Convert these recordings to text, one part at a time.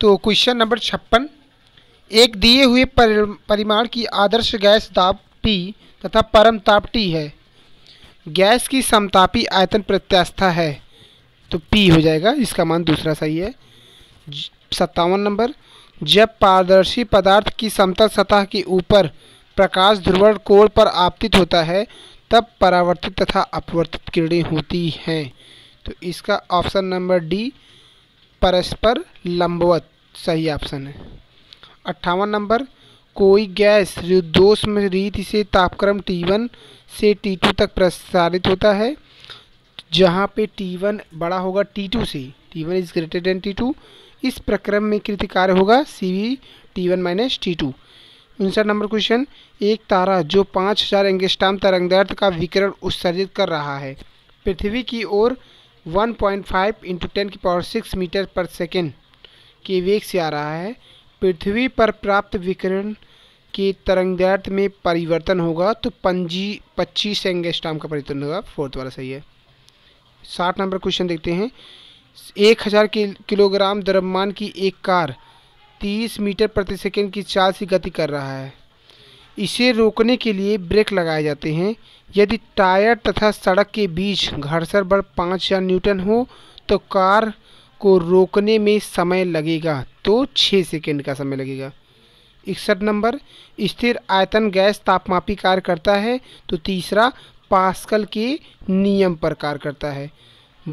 तो question number छप्पन एक दिए हुए परिमाण की आदर्श गैस दाब टी तथा परम ताप टी है गैस की समतापी आयतन प्रत्यास्था है तो पी हो जाएगा इसका मान दूसरा सही है सत्तावन नंबर जब पारदर्शी पदार्थ की समतल सतह के ऊपर प्रकाश ध्रुवण कोण पर आपतित होता है तब परावर्तित तथा अपवर्तित किरणें होती हैं तो इसका ऑप्शन नंबर डी परस्पर लंबवत सही ऑप्शन है अट्ठावन नंबर कोई गैस रुदोष में रीति से तापक्रम T1 से T2 तक प्रसारित होता है जहाँ पे T1 बड़ा होगा T2 से T1 one is greater than T2 इस प्रक्रम में कृति कार्य होगा C V T one minus T two उनसठ नंबर क्वेश्चन एक तारा जो पाँच हजार एंगेस्टाम तरंगदैर्ध का विकरण उत्सर्जित कर रहा है पृथ्वी की ओर 1.5 पॉइंट फाइव इंटू टेन की पावर सिक्स मीटर पर सेकेंड के वेग से आ रहा है पृथ्वी पर प्राप्त विकिरण के तरंगदैर्थ में परिवर्तन होगा तो पंजी पच्चीस एंगस्टाम का परिवर्तन होगा फोर्थ वाला सही है साठ नंबर क्वेश्चन देखते हैं एक हज़ार किलोग्राम द्रव्यमान की एक कार तीस मीटर प्रति सेकेंड की चाल से गति कर रहा है इसे रोकने के लिए ब्रेक लगाए जाते हैं यदि टायर तथा सड़क के बीच घर्षण बल पाँच या न्यूटन हो तो कार को रोकने में समय लगेगा तो छः सेकेंड का समय लगेगा इकसठ नंबर स्थिर आयतन गैस तापमापी कार्य करता है तो तीसरा पास्कल के नियम पर कार्य करता है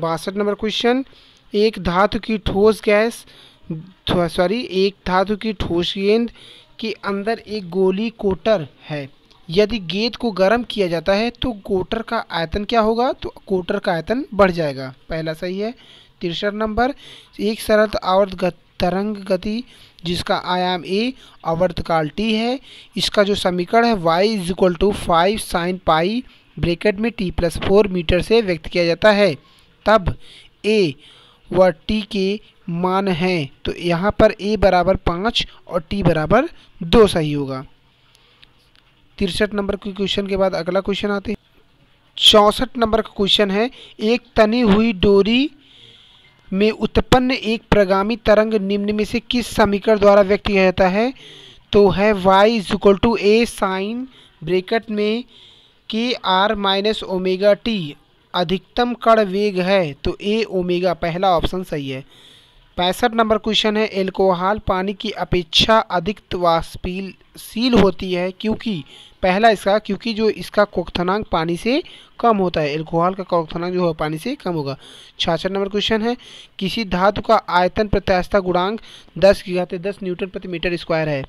बासठ नंबर क्वेश्चन एक धातु की ठोस गैस सॉरी एक धातु की ठोस गेंद के अंदर एक गोली कोटर है यदि गेंद को गर्म किया जाता है तो कोटर का आयतन क्या होगा तो कोटर का आयतन बढ़ जाएगा पहला सही है तिरसठ नंबर एक सरल आवर्त तरंग गति जिसका आयाम ए आवर्तकाल टी है इसका जो समीकरण है Y is equal to five sine pi bracket में टी प्लस फोर मीटर से व्यक्त किया जाता है तब ए व टी के मान हैं तो यहाँ पर ए बराबर पाँच और टी बराबर दो सही होगा तिरसठ नंबर के क्वेश्चन के बाद अगला क्वेश्चन आते हैं चौंसठ नंबर का क्वेश्चन है एक तनी हुई डोरी में उत्पन्न एक प्रगामी तरंग निम्न में से किस समीकरण द्वारा व्यक्त किया जाता है तो है y is equal to A sine bracket में के आर माइनस ओमेगा टी अधिकतम कड़ वेग है तो a ओमेगा पहला ऑप्शन सही है पैंसठ नंबर क्वेश्चन है एल्कोहल पानी की अपेक्षा अधिक वाष्पीलशील होती है क्योंकि पहला इसका क्योंकि जो इसका कोक्थनांक पानी से कम होता है एल्कोहल का कोक्थनांक जो है पानी से कम होगा छाछठ नंबर क्वेश्चन है किसी धातु का आयतन प्रत्यास्थता गुणांक दस की घाते दस न्यूटन प्रति मीटर स्क्वायर है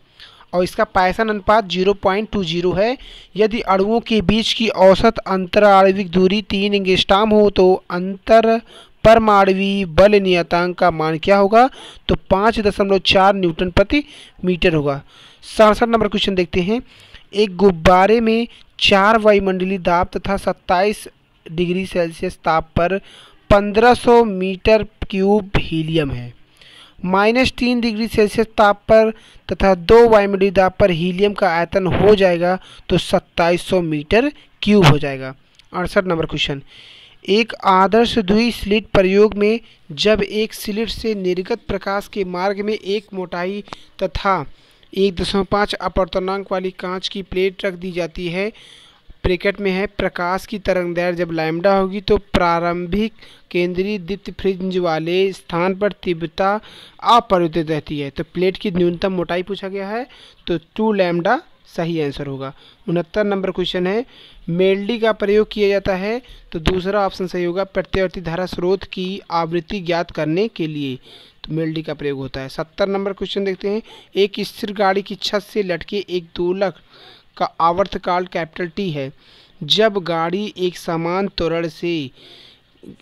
और इसका पैसन अनुपात जीरो पॉइंट टू जीरो है यदि अणुओं के बीच की औसत अंतराणविक दूरी तीन इंगेस्टाम हो तो अंतर परमाणवी बल नियतांक का मान क्या होगा तो पाँच दशमलव चार न्यूटन प्रति मीटर होगा सड़सठ नंबर क्वेश्चन देखते हैं एक गुब्बारे में चार वायुमंडलीय दाब तथा सत्ताईस डिग्री सेल्सियस ताप पर सौ मीटर क्यूब हीलियम है माइनस तीन डिग्री सेल्सियस ताप पर तथा दो वायुमंडलीय दाब पर हीलियम का आयतन हो जाएगा तो सत्ताईस सौ मीटर क्यूब हो जाएगा अड़सठ नंबर क्वेश्चन एक आदर्श द्वि स्लिट प्रयोग में जब एक स्लिट से निर्गत प्रकाश के मार्ग में एक मोटाई तथा एक दशमलव पाँच अपर्तनांक वाली कांच की प्लेट रख दी जाती है प्रेकेट में है प्रकाश की तरंग दैर जब लैम्डा होगी तो प्रारंभिक केंद्रीय दीप्त फ्रिंज वाले स्थान पर तीव्रता अपरिवर्तित रहती है तो प्लेट की न्यूनतम मोटाई पूछा गया है तो टू लैम्डा सही आंसर होगा उनहत्तर नंबर क्वेश्चन है मेल्डी का प्रयोग किया जाता है तो दूसरा ऑप्शन सही होगा प्रत्यावर्ती धारा स्रोत की आवृत्ति ज्ञात करने के लिए तो मेल्डी का प्रयोग होता है सत्तर नंबर क्वेश्चन देखते हैं एक स्थिर गाड़ी की छत से लटके एक दोलक का आवर्तकाल कैपिटल टी है जब गाड़ी एक समान त्वरण से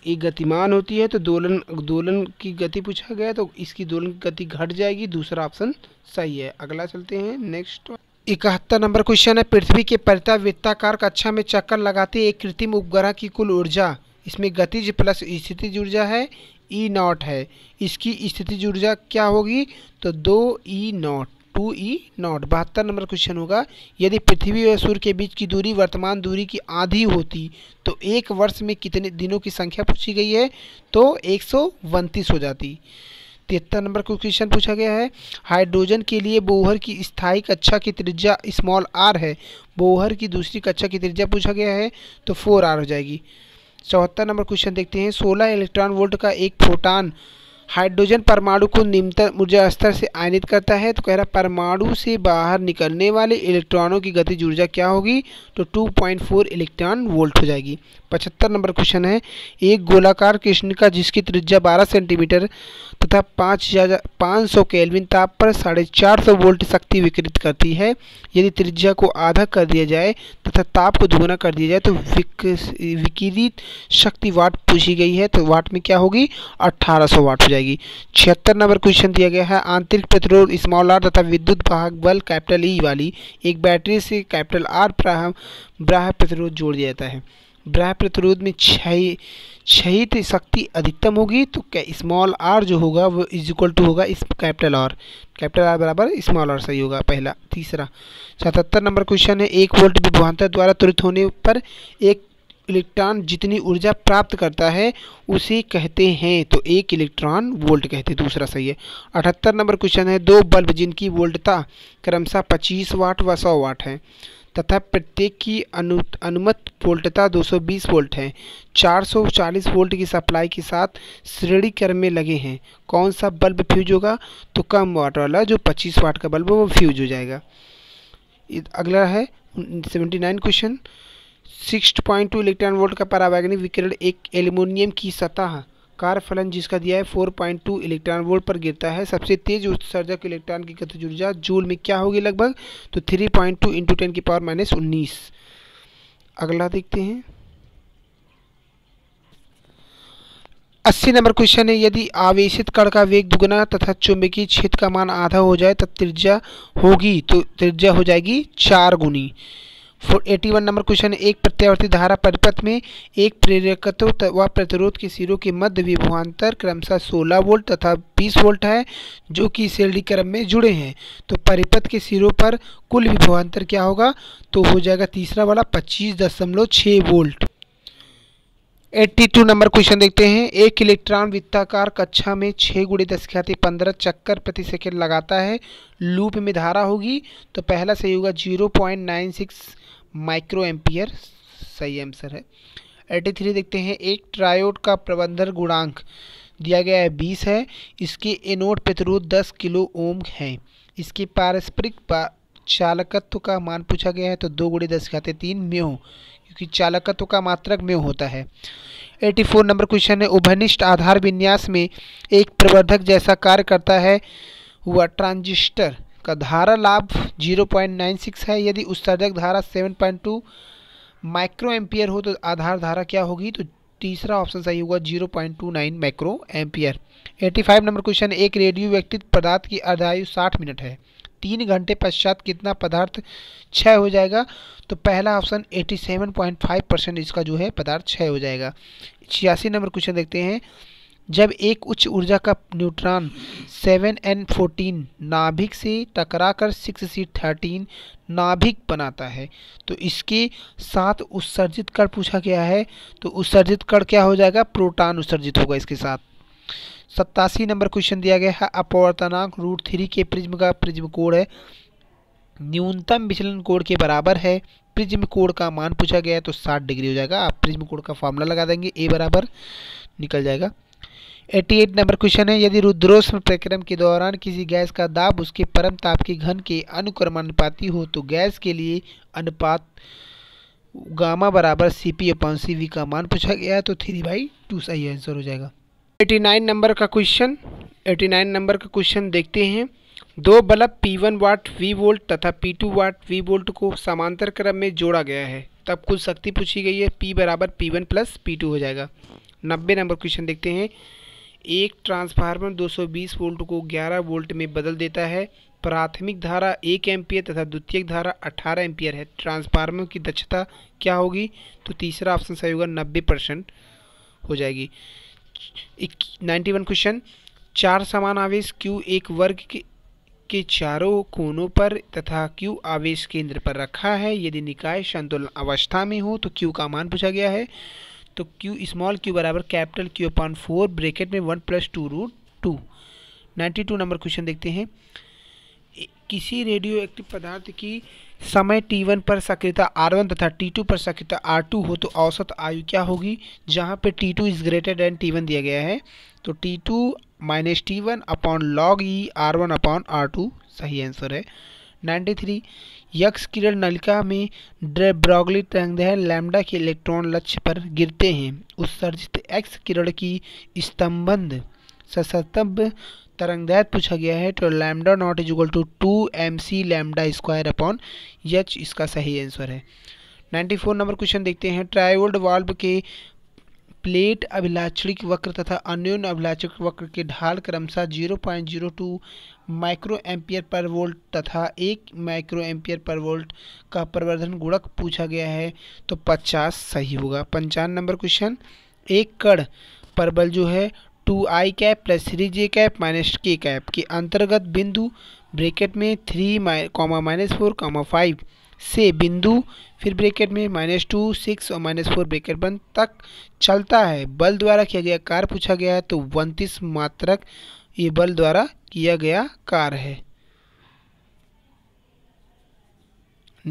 एक गतिमान होती है तो दोलन दोलन की गति पूछा गया तो इसकी दोलन की गति घट जाएगी दूसरा ऑप्शन सही है अगला चलते हैं नेक्स्ट इकहत्तर नंबर क्वेश्चन है पृथ्वी के परिता वृत्ताकार कक्षा में चक्कर लगाते एक कृत्रिम उपग्रह की कुल ऊर्जा इसमें गतिज प्लस स्थिति ऊर्जा है ई e नॉट है इसकी स्थिति ऊर्जा क्या होगी तो दो E not two E not बहत्तर नंबर क्वेश्चन होगा यदि पृथ्वी और सूर्य के बीच की दूरी वर्तमान दूरी की आधी होती तो एक वर्ष में कितने दिनों की संख्या पूछी गई है तो एक हो जाती तिहत्तर नंबर का क्वेश्चन पूछा गया है हाइड्रोजन के लिए बोहर की स्थायी कक्षा की त्रिज्या स्मॉल आर है बोहर की दूसरी कक्षा की त्रिज्या पूछा गया है तो फोर आर हो जाएगी चौहत्तर नंबर क्वेश्चन देखते हैं सोलह इलेक्ट्रॉन वोल्ट का एक फोटान हाइड्रोजन परमाणु को निम्नतम ऊर्जा स्तर से आयनित करता है तो कह रहा है परमाणु से बाहर निकलने वाले इलेक्ट्रॉनों की गतिज ऊर्जा क्या होगी तो 2.4 इलेक्ट्रॉन वोल्ट हो जाएगी पचहत्तर नंबर क्वेश्चन है एक गोलाकार कृष्ण का जिसकी त्रिज्या 12 सेंटीमीटर तथा पाँच हज़ार पाँच सौ केलविन ताप पर साढ़े चार सौ वोल्ट शक्ति विकृत करती है यदि त्रिज्या को आधा कर दिया जाए तथा ताप को दुगुना कर दिया जाए तो विक विकिरित शक्ति वाट पूछी गई है तो वाट में क्या होगी अट्ठारह सौ वाट हो जाएगी छिहत्तर नंबर क्वेश्चन दिया गया है आंतरिक पेट्रोल स्मॉल आर तथा विद्युत भाग बल कैपिटल ई e वाली एक बैटरी से कैपिटल आर प्राह प्रतिरोध जोड़ दिया जाता है ब्राह प्रतिरोध में क्षय क्षयित शक्ति अधिकतम होगी तो क्या स्मॉल आर जो होगा वो इज इक्वल टू होगा इस कैपिटल आर कैपिटल आर बराबर स्मॉल आर सही होगा पहला तीसरा सतहत्तर नंबर क्वेश्चन है एक वोल्ट विभवान्तर द्वारा त्वरित होने पर एक इलेक्ट्रॉन जितनी ऊर्जा प्राप्त करता है उसे कहते हैं तो एक इलेक्ट्रॉन वोल्ट कहते हैं दूसरा सही है अठहत्तर नंबर क्वेश्चन है दो बल्ब जिनकी वोल्टता क्रमशः पच्चीस वाट व सौ वाट है तथा प्रत्येक की अनु अनुमत वोल्टता 220 वोल्ट है 440 वोल्ट की सप्लाई के साथ श्रेणी क्रम में लगे हैं कौन सा बल्ब फ्यूज होगा तो कम वाट वाला जो 25 वाट का बल्ब है वो फ्यूज हो जाएगा अगला है 79 क्वेश्चन 6.2 इलेक्ट्रॉन वोल्ट का परावैग्निक विकिरण एक एल्यूमिनियम की सतह आकार फलन जिसका दिया है 4.2 इलेक्ट्रॉन वोल्ट पर गिरता है सबसे तेज उत्सर्जक इलेक्ट्रॉन की गतिज ऊर्जा जूल में क्या होगी लगभग तो 3.2 पॉइंट टू इंटू टेन की पावर माइनस उन्नीस अगला देखते हैं अस्सी नंबर क्वेश्चन है यदि आवेशित कण का वेग दुगना तथा चुंबकीय क्षेत्र का मान आधा हो जाए तब त्रिज्या होगी तो त्रिज्या हो जाएगी चार गुनी four eighty one number question एक प्रत्यावर्ती धारा परिपथ में एक प्रेरकत्व व प्रतिरोध के सिरों के मध्य विभवान्तर क्रमशः सोलह वोल्ट तथा बीस वोल्ट है जो कि श्रेणी क्रम में जुड़े हैं तो परिपथ के सिरों पर कुल विभवान्तर क्या होगा तो हो जाएगा तीसरा वाला पच्चीस दशमलव छः volt eighty two number question देखते हैं एक इलेक्ट्रॉन वित्ताकार कक्षा में छः गुड़े दस ख्याति पंद्रह चक्कर प्रति सेकेंड लगाता है लूप में धारा होगी तो पहला सही होगा zero point nine six micro ampere सही आंसर है एटी थ्री देखते हैं एक ट्रायोड का प्रबंधन गुणांक दिया गया है बीस है इसके एनोड प्रतिरोध दस किलो ओम है इसके पारस्परिक पा चालकत्व का मान पूछा गया है तो दो गुड़े दस खाते तीन म्यो क्योंकि चालकत्व का मात्रक म्यो होता है 84 नंबर क्वेश्चन है उभनिष्ठ आधार विन्यास में एक प्रवर्धक जैसा कार्य करता है हुआ ट्रांजिस्टर का धारा लाभ 0.96 है यदि उत्सर्जक धारा 7.2 माइक्रो एम्पियर हो तो आधार धारा क्या होगी तो तीसरा ऑप्शन सही होगा 0.29 माइक्रो एम्पियर 85 नंबर क्वेश्चन एक रेडियो व्यक्तित्व पदार्थ की अर्धायु 60 मिनट है तीन घंटे पश्चात कितना पदार्थ क्षय हो जाएगा तो पहला ऑप्शन 87.5 परसेंट इसका जो है पदार्थ क्षय हो जाएगा छियासी नंबर क्वेश्चन देखते हैं जब एक उच्च ऊर्जा का न्यूट्रॉन 7n14 नाभिक से टकराकर 6c13 नाभिक बनाता है तो इसके साथ उत्सर्जित कण पूछा गया है तो उत्सर्जित कण क्या हो जाएगा प्रोटॉन उत्सर्जित होगा इसके साथ सत्तासी नंबर क्वेश्चन दिया गया है अपवर्तनांक रूट थ्री के प्रिज्म का प्रिज्म कोड है न्यूनतम विचलन कोड के बराबर है प्रिज्म कोड का मान पूछा गया है तो साठ डिग्री हो जाएगा आप प्रिज्म कोड का फॉर्मूला लगा देंगे ए बराबर निकल जाएगा 88 नंबर क्वेश्चन है यदि रुद्रोष्म प्रक्रम के दौरान किसी गैस का दाब उसके परम ताप के घन के अनुक्रमानुपाती हो तो गैस के लिए अनुपात गामा बराबर C P upon C we का मान पूछा गया है तो थ्री बाई टू सही आंसर हो जाएगा 89 नंबर का क्वेश्चन 89 नंबर का क्वेश्चन देखते हैं दो bulb one watt V volt तथा P two watt V volt को समांतर क्रम में जोड़ा गया है तब कुल शक्ति पूछी गई है पी बराबर P one plus P two हो जाएगा नब्बे नंबर क्वेश्चन देखते हैं एक ट्रांसफार्मर 220 वोल्ट को 11 वोल्ट में बदल देता है प्राथमिक धारा एक एम्पियर तथा द्वितीय धारा 18 एम्पियर है ट्रांसफार्मर की दक्षता क्या होगी तो तीसरा ऑप्शन सही होगा नब्बे परसेंट हो जाएगी नाइन्टी वन क्वेश्चन चार समान आवेश क्यू एक वर्ग के के चारों कोनों पर तथा क्यू आवेश केंद्र पर रखा है यदि निकाय संतुलन अवस्था में हो तो क्यू का मान पूछा गया है तो क्यू स्मॉल क्यू बराबर capital Q upon four bracket में one plus two root two ninety two number question देखते हैं किसी रेडियो एक्टिव पदार्थ की समय T1 पर सक्रियता R1 तथा T2 पर सक्रियता R2 हो तो औसत आयु क्या होगी जहाँ पे T2 is greater than one दिया गया है तो T2 minus T one upon log e R one upon R two सही आंसर है नाइन्टी थ्री यक्ष किरण नलिका में ड्रेब्रॉगली तरंगदैर्घ्य लैम्डा के इलेक्ट्रॉन लक्ष्य पर गिरते हैं उत्सर्जित एक्स किरण की स्तंभन सशस्तम्भ तरंगदैर्घ्य पूछा गया है तो lambda naught is equal to two M C lambda square upon H इसका सही आंसर है नाइन्टी फोर नंबर क्वेश्चन देखते हैं ट्राइवल्ड वाल्व के प्लेट अभिलाक्षणिक वक्र तथा अन्योन अभिलाक्षणिक वक्र के ढाल क्रमशः zero point zero two micro ampere पर वोल्ट तथा एक माइक्रो एम्पियर पर वोल्ट का प्रवर्धन गुणक पूछा गया है तो पचास सही होगा पंचान नंबर क्वेश्चन एक कड़ पर बल जो है two I cap plus three J cap minus K cap के अंतर्गत बिंदु ब्रेकेट में थ्री माइ comma minus four comma five से बिंदु फिर ब्रेकेट में माइनस टू सिक्स और माइनस फोर ब्रेकेट बंद तक चलता है बल द्वारा किया गया कार्य पूछा गया है तो उनतीस मात्रक ये बल द्वारा किया गया कार है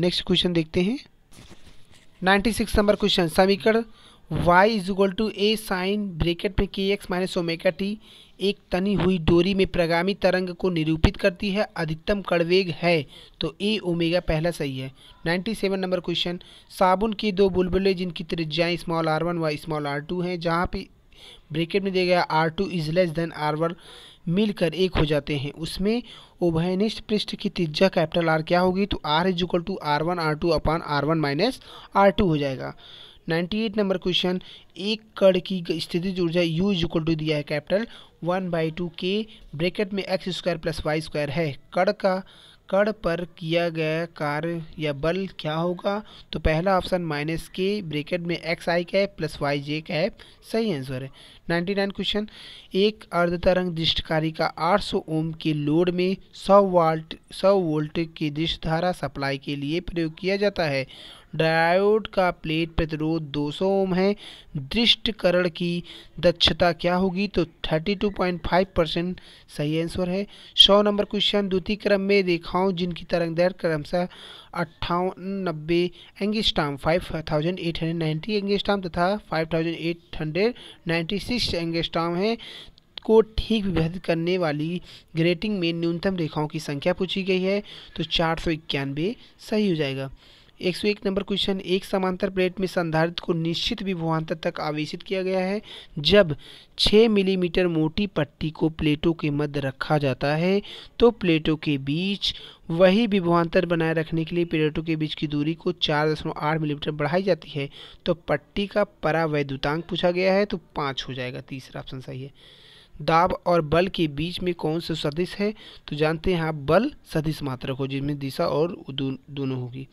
नेक्स्ट क्वेश्चन देखते हैं 96 सिक्स नंबर क्वेश्चन समीकरण y is equal to A sine bracket में K x minus omega T एक तनी हुई डोरी में प्रगामी तरंग को निरूपित करती है अधिकतम कड़वेग है तो ए ओमेगा पहला सही है 97 नंबर क्वेश्चन साबुन की दो बुलबुलें जिनकी त्रिज्याएँ स्मॉल आर वन व स्मॉल आर टू हैं जहाँ पे ब्रेकेट में दिया गया R two is less than R one मिलकर एक हो जाते हैं उसमें उभयनिष्ठ पृष्ठ की त्रिज्या कैपिटल आर क्या होगी तो R is equal to R one R two upon R one minus R two हो जाएगा 98 नंबर क्वेश्चन एक कण की स्थिति ऊर्जा यू इज इक्वल टू दिया है कैपिटल वन बाई टू के ब्रेकेट में X square plus Y square है कण का कण पर किया गया कार्य या बल क्या होगा तो पहला ऑप्शन माइनस के ब्रेकेट में X I cap plus Y J cap सही आंसर है नाइन्टी नाइन क्वेश्चन एक अर्धतरंग तरंग दृष्टकारी का 800 ओम के लोड में 100 वाल्ट 100 वोल्ट की दृष्ट धारा सप्लाई के लिए प्रयोग किया जाता है डायोड का प्लेट प्रतिरोध 200 ओम है दृष्टिकरण की दक्षता क्या होगी तो 32.5 परसेंट सही आंसर है सौ नंबर क्वेश्चन द्वितीय क्रम में रेखाओं जिनकी तरंग दैर क्रमशः अट्ठावन नब्बे angstrom five thousand eight hundred ninety angstrom तथा five thousand eight hundred ninety six angstrom है को ठीक विभेद करने वाली ग्रेटिंग में न्यूनतम रेखाओं की संख्या पूछी गई है तो चार सौ इक्यानवे सही हो जाएगा एक सौ एक नंबर क्वेश्चन एक समांतर प्लेट में संधारित्र को निश्चित विभवांतर तक आवेशित किया गया है जब 6 मिलीमीटर मोटी पट्टी को प्लेटों के मध्य रखा जाता है तो प्लेटों के बीच वही विभवांतर बनाए रखने के लिए प्लेटों के बीच की दूरी को चार दशमलव आठ मिलीमीटर बढ़ाई जाती है तो पट्टी का परावैद्युतांक पूछा गया है तो पाँच हो जाएगा तीसरा ऑप्शन सही है दाब और बल के बीच में कौन सा सदिश है तो जानते हैं आप बल सदिश मात्रक हो जिसमें दिशा और दोनों होगी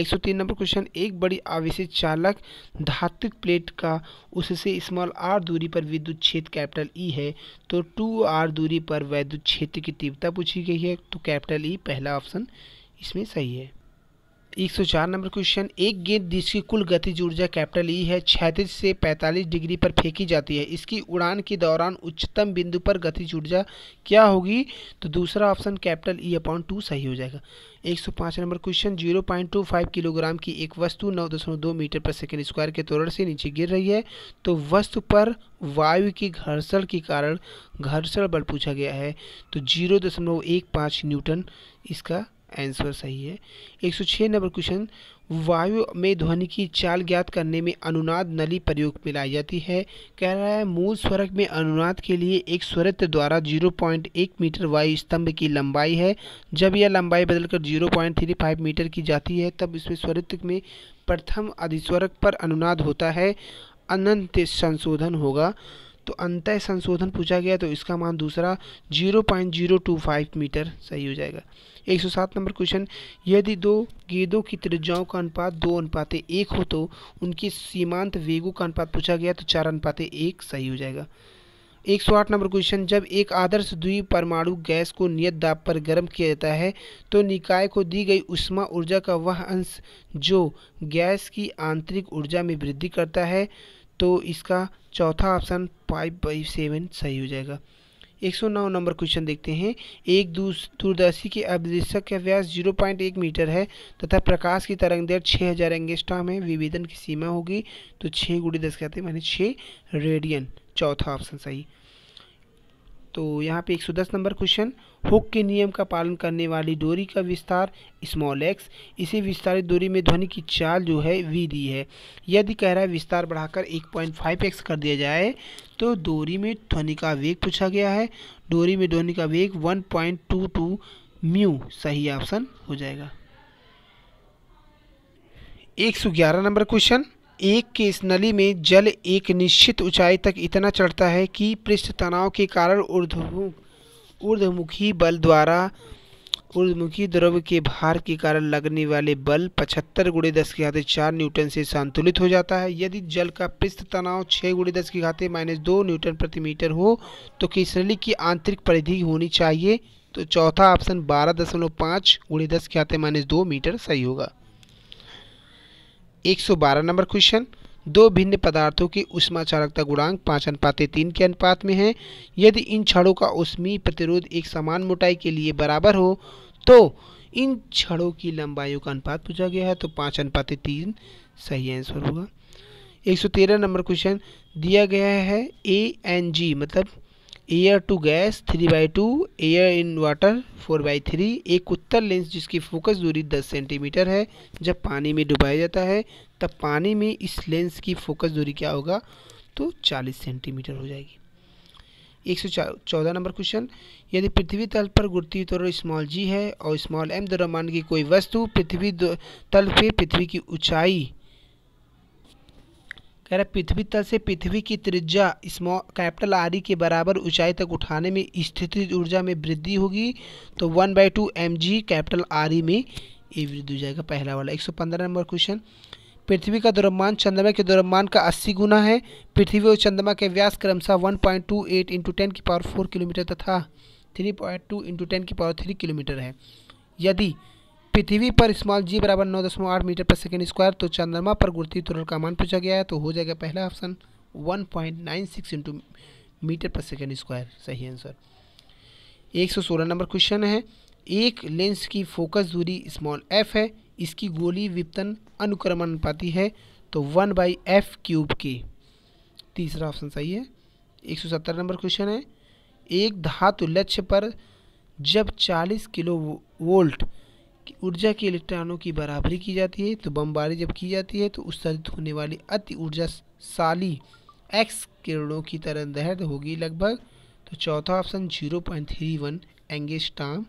103 नंबर क्वेश्चन एक बड़ी आवेश चालक धात्विक प्लेट का उससे स्मॉल आर दूरी पर विद्युत क्षेत्र कैपिटल ई e है तो टू आर दूरी पर वैद्युत क्षेत्र की तीव्रता पूछी गई है तो कैपिटल ई e पहला ऑप्शन इसमें सही है एक सौ चार नंबर क्वेश्चन एक गेंद जिसकी कुल गतिज ऊर्जा कैपिटल ई है छैतीस से पैंतालीस डिग्री पर फेंकी जाती है इसकी उड़ान के दौरान उच्चतम बिंदु पर गतिज ऊर्जा क्या होगी तो दूसरा option capital E upon two सही हो जाएगा एक सौ पाँच number question zero point two five kilogram की एक वस्तु नौ दशमलव दो मीटर पर सेकेंड स्क्वायर के तोरण से नीचे गिर रही है तो वस्तु पर वायु की घर्षण के कारण घर्षण बल पूछा गया है तो जीरो दशमलव एक पाँच न्यूटन इसका आंसर सही है 106 नंबर क्वेश्चन वायु में ध्वनि की चाल ज्ञात करने में अनुनाद नली प्रयोग में लाई जाती है कह रहा है मूल स्वरक में अनुनाद के लिए एक स्वरत्व द्वारा 0.1 मीटर वायु स्तंभ की लंबाई है जब यह लंबाई बदलकर 0.35 मीटर की जाती है तब इसमें स्वरित में प्रथम अधिस्वरक पर अनुनाद होता है अनंत संशोधन होगा तो अंत संशोधन पूछा गया तो इसका मान दूसरा zero point zero two five metre सही हो जाएगा एक सौ सात नंबर क्वेश्चन यदि दो गेंदों की त्रिज्याओं का अनुपात दो अनुपात एक हो तो उनकी सीमांत वेगों का अनुपात पूछा गया तो चार अनुपात एक सही हो जाएगा एक सौ आठ नंबर क्वेश्चन जब एक आदर्श द्वि परमाणु गैस को नियत दाब पर गर्म किया जाता है तो निकाय को दी गई उष्मा ऊर्जा का वह अंश जो गैस की आंतरिक ऊर्जा में वृद्धि करता है तो इसका चौथा ऑप्शन फाइव बाई सेवन सही हो जाएगा एक सौ नौ नंबर क्वेश्चन देखते हैं एक दूरदर्शी के अभिदृशक का व्यास जीरो पॉइंट एक मीटर है तथा प्रकाश की तरंग दर छः हज़ार एंगेस्टाम है विभेदन की सीमा होगी तो छः गुड़ी दस कहते हैं मैंने छः रेडियन चौथा ऑप्शन सही तो यहाँ पे 110 नंबर क्वेश्चन हुक के नियम का पालन करने वाली डोरी का विस्तार स्मॉल एक्स इसी विस्तारित डोरी में ध्वनि की चाल जो है वी दी है यदि कह रहा है विस्तार बढ़ाकर 1.5 एक्स कर दिया जाए तो डोरी में ध्वनि का वेग पूछा गया है डोरी में ध्वनि का वेग 1.22 म्यू सही ऑप्शन हो जाएगा 111 नंबर क्वेश्चन एक के इस नली में जल एक निश्चित ऊंचाई तक इतना चढ़ता है कि पृष्ठ तनाव के कारण ऊर्धमुखी बल द्वारा ऊर्धमुखी द्रव्य के भार के कारण लगने वाले बल पचहत्तर गुड़े दस की घाते चार न्यूटन से संतुलित हो जाता है यदि जल का पृष्ठ तनाव छः गुड़े दस की घाते माइनस दो न्यूटन प्रति मीटर हो तो किस नली की आंतरिक परिधि होनी चाहिए तो चौथा ऑप्शन बारह दशमलव पाँच गुड़े दस की घाते माइनस दो मीटर सही होगा 112 नंबर क्वेश्चन दो भिन्न पदार्थों की उष्मा चालकता गुणांक पाँच अनुपात तीन के अनुपात में है यदि इन छड़ों का उष्मीय प्रतिरोध एक समान मोटाई के लिए बराबर हो तो इन छड़ों की लंबाइयों का अनुपात पूछा गया है तो पाँच अनुपात तीन सही आंसर होगा 113 नंबर क्वेश्चन दिया गया है ए एन जी मतलब air to gas three by two air in water four by three एक उत्तर लेंस जिसकी फोकस दूरी दस सेंटीमीटर है जब पानी में डुबाया जाता है तब पानी में इस लेंस की फोकस दूरी क्या होगा तो चालीस सेंटीमीटर हो जाएगी एक सौ चौदह नंबर क्वेश्चन यदि पृथ्वी तल पर गुरुत्वीय त्वरण स्मॉल जी है और स्मॉल एम द्रव्यमान की कोई वस्तु पृथ्वी तल पे पृथ्वी की ऊंचाई कह रहा है पृथ्वी तल से पृथ्वी की त्रिज्या स्मॉ कैपिटल आर e के बराबर ऊंचाई तक उठाने में स्थिति ऊर्जा में वृद्धि होगी तो one by two M G capital R e में ये वृद्धि हो जाएगा पहला वाला एक सौ पंद्रह नंबर क्वेश्चन पृथ्वी का द्रव्यमान चंद्रमा के द्रव्यमान का अस्सी गुना है पृथ्वी और चंद्रमा के व्यास क्रमशः one point two eight into ten की पावर फोर किलोमीटर तथा three point two into ten की पावर थ्री किलोमीटर है यदि पृथ्वी पर स्मॉल जी बराबर नौ दशमलव आठ मीटर पर सेकेंड स्क्वायर तो चंद्रमा पर गुरुत्वीय त्वरण का मान पूछा गया है तो हो जाएगा पहला option one point nine six into metre पर सेकेंड स्क्वायर सही आंसर एक सौ सोलह नंबर क्वेश्चन है एक लेंस की फोकस दूरी स्मॉल एफ है इसकी गोली विपतन अनुक्रमण पाती है तो वन बाई एफ क्यूब की तीसरा ऑप्शन सही है एक सौ सत्तर नंबर क्वेश्चन है एक धातु लक्ष्य पर जब चालीस किलो वोल्ट ऊर्जा के इलेक्ट्रॉनों की बराबरी की जाती है तो बमबारी जब की जाती है तो उत्सर्जित होने वाली अति ऊर्जाशाली एक्स किरणों की तरह दहद होगी लगभग तो चौथा option zero point three one angstrom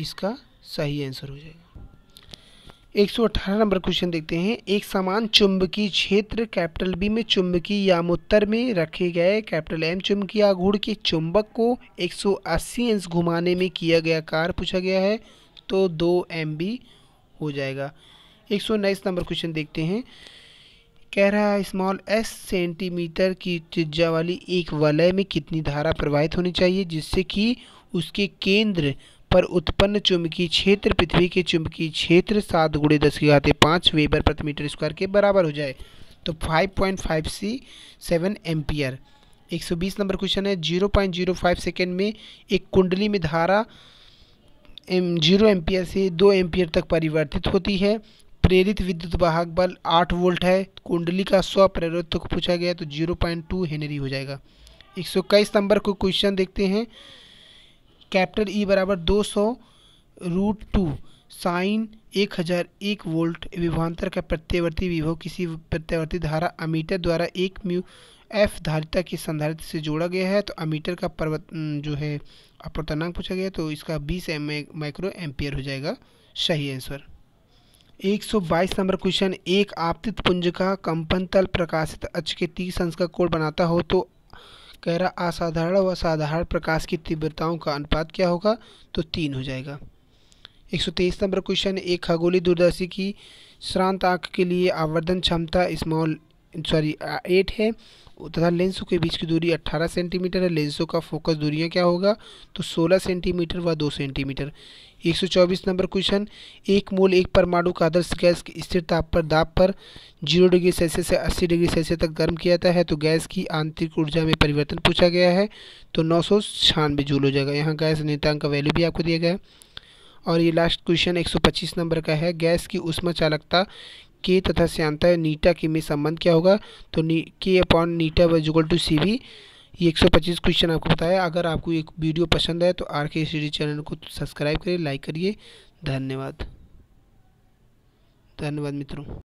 इसका सही आंसर हो जाएगा एक सौ अठारह नंबर क्वेश्चन देखते हैं एक समान चुंबकीय क्षेत्र कैपिटल बी में चुंबकीय यामोत्तर में रखे गए कैपिटल एम चुंबकीय आघूर्ण के चुंबक को एक अस्सी अंश घुमाने में किया गया कार्य पूछा गया है तो दो एम हो जाएगा एक सौ उन्नीस नंबर क्वेश्चन देखते हैं कह रहा है स्मॉल एस सेंटीमीटर की त्रिज्या वाली एक वलय में कितनी धारा प्रवाहित होनी चाहिए जिससे कि उसके केंद्र पर उत्पन्न चुंबकीय क्षेत्र पृथ्वी के चुंबकीय क्षेत्र सात गुड़े दस की घाते पाँच वेबर प्रति मीटर स्क्वायर के बराबर हो जाए तो 5.5 सी सेवन एम्पियर बीस नंबर क्वेश्चन है 0.05 सेकेंड में एक कुंडली में धारा एम जीरो एम्पियर से दो एम्पियर तक परिवर्तित होती है प्रेरित विद्युत वाहक बल आठ वोल्ट है कुंडली का स्व प्रेरत्व को पूछा गया तो जीरो पॉइंट टू हेनरी हो जाएगा एक सौ इक्कीस नंबर को क्वेश्चन देखते हैं कैपिटल ई e बराबर दो सौ रूट टू साइन 1001 वोल्ट विभवांतर का प्रत्यावर्ती विभव किसी प्रत्यावर्ती धारा अमीटर द्वारा एक म्यू एफ धारिता के संधारित्र से जोड़ा गया है तो अमीटर का पर्वत जो है अपवर्तनांक पूछा गया तो इसका 20 एम माइक्रो एम्पियर हो जाएगा सही आंसर 122 नंबर क्वेश्चन एक आपतित पुंज का कंपन तल प्रकाशित अच के तीस अंश कोड बनाता हो तो कह रहा असाधारण व साधारण प्रकाश की तीव्रताओं का अनुपात क्या होगा तो तीन हो जाएगा एक सौ तेईस नंबर क्वेश्चन एक खगोली दूरदर्शी की श्रांत आँख के लिए आवर्धन क्षमता स्मॉल सॉरी एट है तथा लेंसों के बीच की दूरी 18 सेंटीमीटर है लेंसों का फोकस दूरियां क्या होगा तो 16 सेंटीमीटर व 2 सेंटीमीटर 124 नंबर क्वेश्चन एक मोल एक परमाणु का आदर्श गैस की स्थिर ताप पर दाप पर जीरो डिग्री सेल्सियस से 80 डिग्री सेल्सियस तक गर्म किया जाता है तो गैस की आंतरिक ऊर्जा में परिवर्तन पूछा गया है तो नौ सौ जूल हो जाएगा यहाँ गैस नेतांक का वैल्यू भी आपको दिया गया है और ये लास्ट क्वेश्चन 125 नंबर का है गैस की उष्मा चालकता के तथा श्यांता नीटा के में संबंध क्या होगा तो नी के अपॉन नीटा वजुगल टू सी वी ये 125 क्वेश्चन आपको बताया अगर आपको एक वीडियो पसंद आए तो आर के सीरीज चैनल को सब्सक्राइब करिए लाइक करिए धन्यवाद धन्यवाद मित्रों